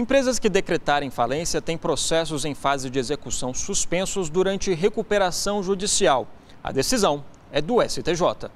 Empresas que decretarem falência têm processos em fase de execução suspensos durante recuperação judicial. A decisão é do STJ.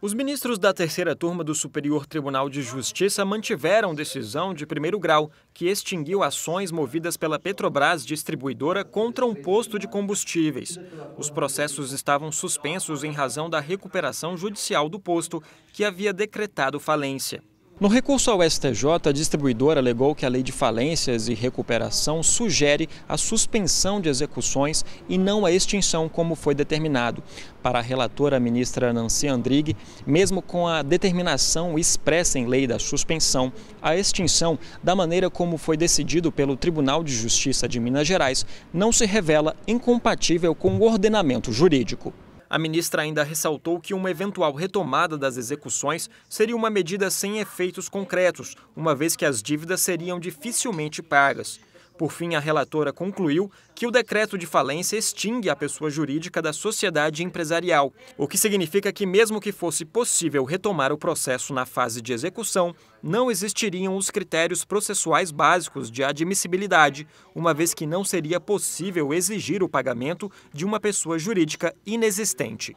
Os ministros da terceira turma do Superior Tribunal de Justiça mantiveram decisão de primeiro grau que extinguiu ações movidas pela Petrobras distribuidora contra um posto de combustíveis. Os processos estavam suspensos em razão da recuperação judicial do posto, que havia decretado falência. No recurso ao STJ, a distribuidora alegou que a lei de falências e recuperação sugere a suspensão de execuções e não a extinção, como foi determinado. Para a relatora, a ministra Nancy Andrighi, mesmo com a determinação expressa em lei da suspensão, a extinção, da maneira como foi decidido pelo Tribunal de Justiça de Minas Gerais, não se revela incompatível com o ordenamento jurídico. A ministra ainda ressaltou que uma eventual retomada das execuções seria uma medida sem efeitos concretos, uma vez que as dívidas seriam dificilmente pagas. Por fim, a relatora concluiu que o decreto de falência extingue a pessoa jurídica da sociedade empresarial, o que significa que, mesmo que fosse possível retomar o processo na fase de execução, não existiriam os critérios processuais básicos de admissibilidade, uma vez que não seria possível exigir o pagamento de uma pessoa jurídica inexistente.